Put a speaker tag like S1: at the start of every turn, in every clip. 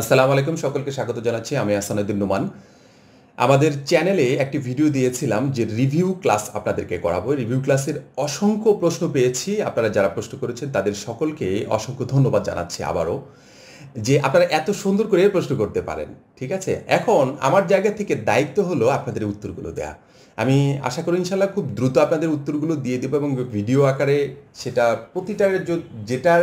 S1: আসসালামু আলাইকুম সকলকে স্বাগত জানাচ্ছি আমি আসানুদ্দিন নুমান আমাদের চ্যানেলে একটি ভিডিও দিয়েছিলাম যে রিভিউ ক্লাস আপনাদেরকে করাবো রিভিউ ক্লাসের অসংখ্য প্রশ্ন পেয়েছি আপনারা যারা প্রশ্ন করেছেন তাদের সকলকে অসংখ্য ধন্যবাদ জানাচ্ছি আবারও যে আপনারা এত সুন্দর করে প্রশ্ন করতে পারেন ঠিক আছে এখন আমার জায়গা থেকে দায়িত্ব হলো আপনাদের উত্তরগুলো দেয়া আমি আশা করি ইনশাল্লাহ খুব দ্রুত আপনাদের উত্তরগুলো দিয়ে দেবো এবং ভিডিও আকারে সেটা প্রতিটার যেটার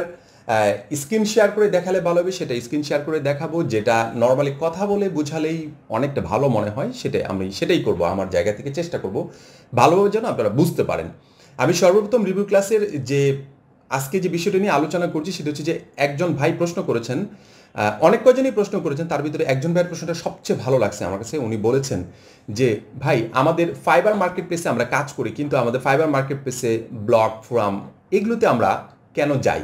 S1: স্ক্রিন শেয়ার করে দেখালে ভালো হবে সেটা স্ক্রিন শেয়ার করে দেখাবো যেটা নর্মালি কথা বলে বুঝালেই অনেকটা ভালো মনে হয় সেটাই আমি সেটাই করব আমার জায়গা থেকে চেষ্টা করব ভালোভাবে যেন আপনারা বুঝতে পারেন আমি সর্বপ্রথম রিভিউ ক্লাসের যে আজকে যে বিষয়টা নিয়ে আলোচনা করছি সেটা হচ্ছে যে একজন ভাই প্রশ্ন করেছেন অনেক কজনই প্রশ্ন করেছেন তার ভিতরে একজন ভাইয়ের প্রশ্নটা সবচেয়ে ভালো লাগছে আমার কাছে উনি বলেছেন যে ভাই আমাদের ফাইবার মার্কেট প্লেসে আমরা কাজ করি কিন্তু আমাদের ফাইবার মার্কেট প্লেসে ব্লগ ফোরাম এগুলোতে আমরা কেন যাই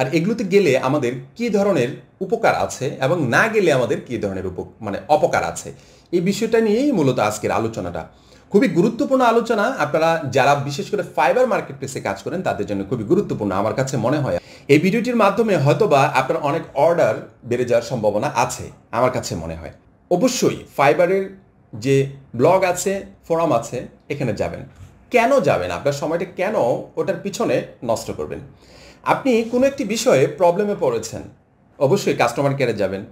S1: আর এগুলোতে গেলে আমাদের কি ধরনের উপকার আছে এবং না গেলে আমাদের কি ধরনের উপ মানে অপকার আছে এই বিষয়টা নিয়েই মূলত আজকের আলোচনাটা খুবই গুরুত্বপূর্ণ আলোচনা আপনারা যারা বিশেষ করে ফাইবার মার্কেট প্লেসে কাজ করেন তাদের জন্য খুবই গুরুত্বপূর্ণ আমার কাছে মনে হয় এই ভিডিওটির মাধ্যমে হয়তোবা আপনার অনেক অর্ডার বেড়ে যাওয়ার সম্ভাবনা আছে আমার কাছে মনে হয় অবশ্যই ফাইবারের যে ব্লগ আছে ফোরাম আছে এখানে যাবেন কেন যাবেন আপনার সময়টা কেন ওটার পিছনে নষ্ট করবেন আপনি কোনো একটি বিষয়ে প্রবলেমে পড়েছেন অবশ্যই কাস্টমার কেয়ারে যাবেন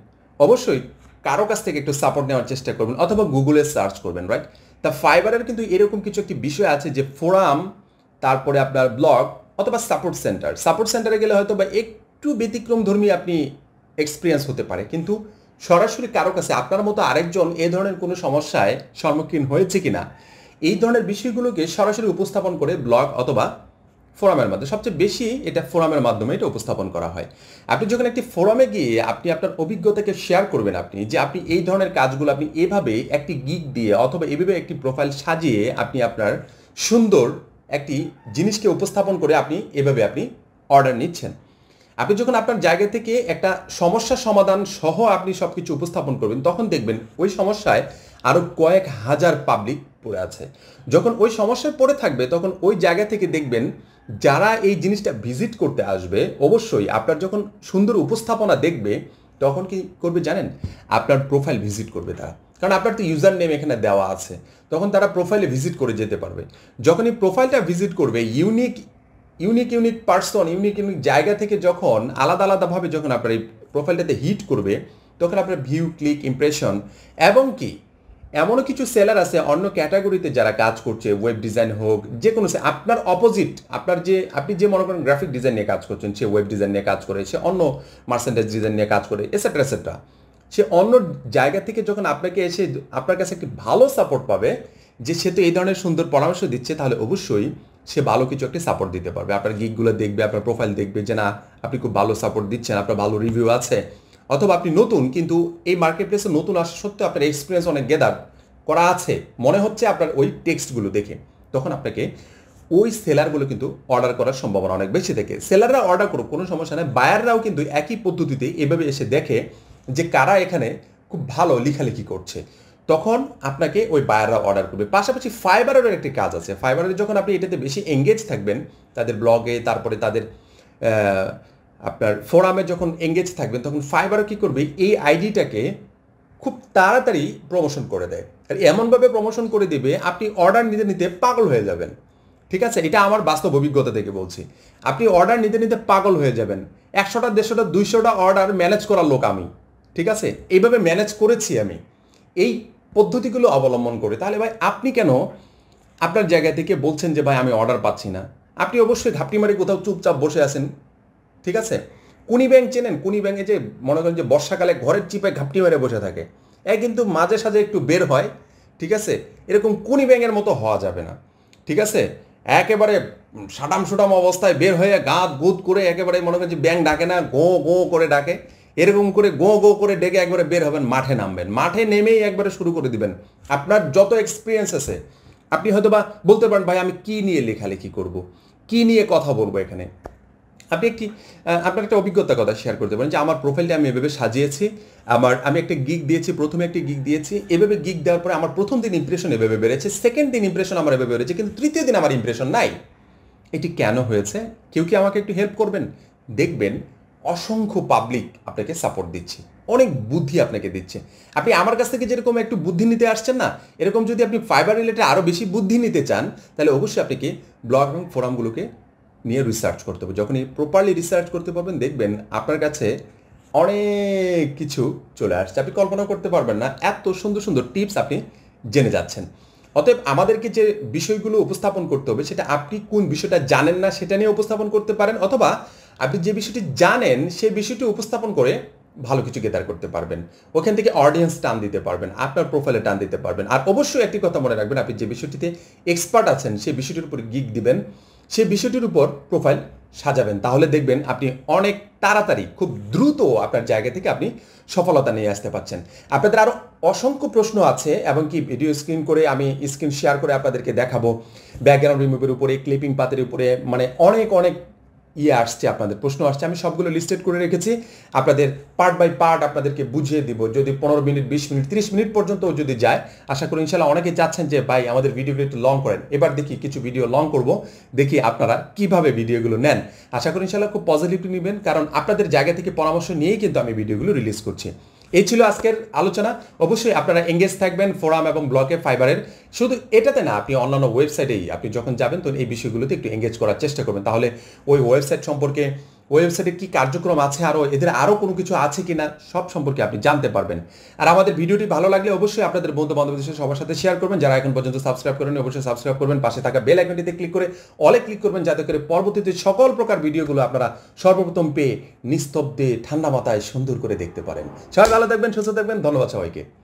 S1: অবশ্যই কারো কাছ থেকে একটু সাপোর্ট নেওয়ার চেষ্টা করবেন অথবা গুগলে সার্চ করবেন রাইট তা ফাইবারের কিন্তু এরকম কিছু একটি বিষয় আছে যে ফোরাম তারপরে আপনার ব্লগ অথবা সাপোর্ট সেন্টার সাপোর্ট সেন্টারে গেলে হয়তো বা একটু ব্যতিক্রম ধর্মী আপনি এক্সপিরিয়েন্স হতে পারে কিন্তু সরাসরি কারো কাছে আপনার মতো আরেকজন এ ধরনের কোনো সমস্যায় সম্মুখীন হয়েছে কিনা এই ধরনের বিষয়গুলোকে সরাসরি উপস্থাপন করে ব্লগ অথবা ফোরামের মাধ্যমে সবচেয়ে বেশি এটা ফোরামের মাধ্যমে এটা উপস্থাপন করা হয় আপনি যখন একটি ফোরামে গিয়ে আপনি আপনার অভিজ্ঞতাকে শেয়ার করবেন আপনি যে আপনি এই ধরনের কাজগুলো আপনি এভাবে একটি গিক দিয়ে অথবা এভাবে একটি প্রোফাইল সাজিয়ে আপনি আপনার সুন্দর একটি জিনিসকে উপস্থাপন করে আপনি এভাবে আপনি অর্ডার নিচ্ছেন আপনি যখন আপনার জায়গা থেকে একটা সমস্যা সমাধান সহ আপনি সব কিছু উপস্থাপন করবেন তখন দেখবেন ওই সমস্যায় আরও কয়েক হাজার পাবলিক পড়ে আছে যখন ওই সমস্যায় পড়ে থাকবে তখন ওই জায়গা থেকে দেখবেন যারা এই জিনিসটা ভিজিট করতে আসবে অবশ্যই আপনার যখন সুন্দর উপস্থাপনা দেখবে তখন কি করবে জানেন আপনার প্রোফাইল ভিজিট করবে তারা কারণ আপনার তো ইউজার নেম এখানে দেওয়া আছে তখন তারা প্রোফাইলে ভিজিট করে যেতে পারবে যখন এই প্রোফাইলটা ভিজিট করবে unique unique unique person unique unique জায়গা থেকে যখন আলাদা আলাদাভাবে যখন আপনার এই প্রোফাইলটাতে হিট করবে তখন আপনার ভিউ ক্লিক ইমপ্রেশন এবং কি এমনও কিছু সেলার আছে অন্য ক্যাটাগরিতে যারা কাজ করছে ওয়েব ডিজাইন হোক যে কোনো আপনার অপোজিট আপনার যে আপনি যে মনে করেন গ্রাফিক ডিজাইন নিয়ে কাজ করছেন সে ওয়েব ডিজাইন নিয়ে কাজ করে সে অন্য মার্সেন্টাইজ ডিজাইন নিয়ে কাজ করে এসেট্রা এসেট্রা সে অন্য জায়গা থেকে যখন আপনাকে এসে আপনার কাছে একটি ভালো সাপোর্ট পাবে যে সে তো এই ধরনের সুন্দর পরামর্শ দিচ্ছে তাহলে অবশ্যই সে ভালো কিছু একটা সাপোর্ট দিতে পারবে আপনার গিকগুলো দেখবে আপনার প্রোফাইল দেখবে যে না আপনি খুব ভালো সাপোর্ট দিচ্ছেন আপনার ভালো রিভিউ আছে অথবা আপনি নতুন কিন্তু এই মার্কেট প্লেসে নতুন আসা সত্ত্বেও আপনার এক্সপিরিয়েন্স অনেক গেদার করা আছে মনে হচ্ছে আপনার ওই টেক্সটগুলো দেখে তখন আপনাকে ওই সেলারগুলো কিন্তু অর্ডার করার সম্ভাবনা অনেক বেশি থাকে সেলাররা অর্ডার করুক কোনো সমস্যা নেই বায়াররাও কিন্তু একই পদ্ধতিতে এভাবে এসে দেখে যে কারা এখানে খুব ভালো লেখালেখি করছে তখন আপনাকে ওই বায়াররা অর্ডার করবে পাশাপাশি ফাইবারের একটি কাজ আছে ফাইবারের যখন আপনি এটাতে বেশি এঙ্গেজ থাকবেন তাদের ব্লগে তারপরে তাদের আপনার ফোরামে যখন এঙ্গেজ থাকবেন তখন ফাইবারও কী করবে এই আইডিটাকে খুব তাড়াতাড়ি প্রমোশন করে দেয় আর এমনভাবে প্রমোশন করে দেবে আপনি অর্ডার নিতে নিতে পাগল হয়ে যাবেন ঠিক আছে এটা আমার বাস্তব অভিজ্ঞতা থেকে বলছি আপনি অর্ডার নিতে নিতে পাগল হয়ে যাবেন একশোটা দেড়শোটা দুইশোটা অর্ডার ম্যানেজ করার লোক আমি ঠিক আছে এইভাবে ম্যানেজ করেছি আমি এই পদ্ধতিগুলো অবলম্বন করে তাহলে ভাই আপনি কেন আপনার জায়গা থেকে বলছেন যে ভাই আমি অর্ডার পাচ্ছি না আপনি অবশ্যই ঘাপটি মারি কোথাও চুপচাপ বসে আছেন ঠিক আছে কুনি ব্যাংক চেনেন কুনি ব্যাংকে যে মনে করেন যে বর্ষাকালে ঘরের চিপে ঘাপটি মেরে বসে থাকে এ কিন্তু মাঝে সাঝে একটু বের হয় ঠিক আছে এরকম কুনি ব্যাঙের মতো হওয়া যাবে না ঠিক আছে একেবারে সাটাম সুটাম অবস্থায় বের হয়ে গাঁত গুঁত করে একেবারে মনে করেন যে ব্যাংক ডাকে না গো গো করে ডাকে এরকম করে গো গো করে ডেকে একবারে বের হবেন মাঠে নামবেন মাঠে নেমেই একবারে শুরু করে দিবেন আপনার যত এক্সপিরিয়েন্স আছে আপনি হয়তো বা বলতে পারেন ভাই আমি কি নিয়ে লেখালেখি করব কি নিয়ে কথা বলবো এখানে আপনি একটি আপনার একটা অভিজ্ঞতা কথা শেয়ার করতে পারেন যে আমার প্রোফাইলটা আমি এভাবে সাজিয়েছি আমার আমি একটা গিগ দিয়েছি প্রথমে একটি গিগ দিয়েছি এভাবে গিগ দেওয়ার পরে আমার প্রথম দিন ইম্প্রেশন এভাবে বেড়েছে সেকেন্ড দিন ইমপ্রেশন আমার এভাবে বেড়েছে কিন্তু তৃতীয় দিন আমার ইমপ্রেশন নাই এটি কেন হয়েছে কেউ কি আমাকে একটু হেল্প করবেন দেখবেন অসংখ্য পাবলিক আপনাকে সাপোর্ট দিচ্ছে অনেক বুদ্ধি আপনাকে দিচ্ছে আপনি আমার কাছ থেকে যেরকম একটু বুদ্ধি নিতে আসছেন না এরকম যদি আপনি ফাইবার রিলেটেড আরও বেশি বুদ্ধি নিতে চান তাহলে অবশ্যই আপনাকে ব্লগ এবং ফোরামগুলোকে নিয়ে রিসার্চ করতে হবে যখনই প্রপারলি রিসার্চ করতে পারবেন দেখবেন আপনার কাছে অনেক কিছু চলে আসছে আপনি কল্পনা করতে পারবেন না এত সুন্দর সুন্দর টিপস আপনি জেনে যাচ্ছেন অতএব আমাদেরকে যে বিষয়গুলো উপস্থাপন করতে হবে সেটা আপনি কোন বিষয়টা জানেন না সেটা নিয়ে উপস্থাপন করতে পারেন অথবা আপনি যে বিষয়টি জানেন সেই বিষয়টি উপস্থাপন করে ভালো কিছু গেদার করতে পারবেন ওখান থেকে অডিয়েন্স টান দিতে পারবেন আপনার প্রোফাইলে টান দিতে পারবেন আর অবশ্যই একটি কথা মনে রাখবেন আপনি যে বিষয়টিতে এক্সপার্ট আছেন সেই বিষয়টির উপর গিক দিবেন সে বিষয়টির উপর প্রোফাইল সাজাবেন তাহলে দেখবেন আপনি অনেক তাড়াতাড়ি খুব দ্রুত আপনার জায়গা থেকে আপনি সফলতা নিয়ে আসতে পারছেন আপনাদের আরও অসংখ্য প্রশ্ন আছে এবং কি ভিডিও স্ক্রিন করে আমি স্ক্রিন শেয়ার করে আপনাদেরকে দেখাবো ব্যাকগ্রাউন্ড রিমুভের উপরে ক্লিপিং পাতের উপরে মানে অনেক অনেক ইয়ে আসছে আপনাদের প্রশ্ন আসছে আমি সবগুলো লিস্টেড করে রেখেছি আপনাদের পার্ট বাই পার্ট আপনাদেরকে বুঝিয়ে দিব যদি পনেরো মিনিট বিশ মিনিট তিরিশ মিনিট পর্যন্ত যদি যায় আশা করি ইনশাল্লাহ অনেকে চাচ্ছেন যে ভাই আমাদের ভিডিওগুলো একটু লং করেন এবার দেখি কিছু ভিডিও লং করব দেখি আপনারা কিভাবে ভিডিওগুলো নেন আশা করি ইনশাল্লাহ খুব পজিটিভলি নেবেন কারণ আপনাদের জায়গা থেকে পরামর্শ নিয়েই কিন্তু আমি ভিডিওগুলো রিলিজ করছি এই ছিল আজকের আলোচনা অবশ্যই আপনারা এঙ্গেজ থাকবেন ফোরাম এবং ব্লকে ফাইবারের শুধু এটাতে না আপনি অন্যান্য ওয়েবসাইটেই আপনি যখন যাবেন তখন এই বিষয়গুলোতে একটু এঙ্গেজ করার চেষ্টা করবেন তাহলে ওই ওয়েবসাইট সম্পর্কে ওয়েবসাইটে কি কার্যক্রম আছে আরও এদের আরও কোনো কিছু আছে কি না সব সম্পর্কে আপনি জানতে পারবেন আর আমাদের ভিডিওটি ভালো লাগলে অবশ্যই আপনাদের বন্ধু বান্ধবদের সবার সাথে শেয়ার করবেন যারা এখন পর্যন্ত সাবস্ক্রাইব করেন অবশ্যই সাবস্ক্রাইব করবেন পাশে থাকা বেল আইকনটিতে ক্লিক করে অলে ক্লিক করবেন যাতে করে পরবর্তীতে সকল প্রকার ভিডিওগুলো আপনারা সর্বপ্রথম পেয়ে নিস্তব্ধে ঠান্ডা মাথায় সুন্দর করে দেখতে পারেন সবাই ভালো থাকবেন সুস্থ থাকবেন ধন্যবাদ সবাইকে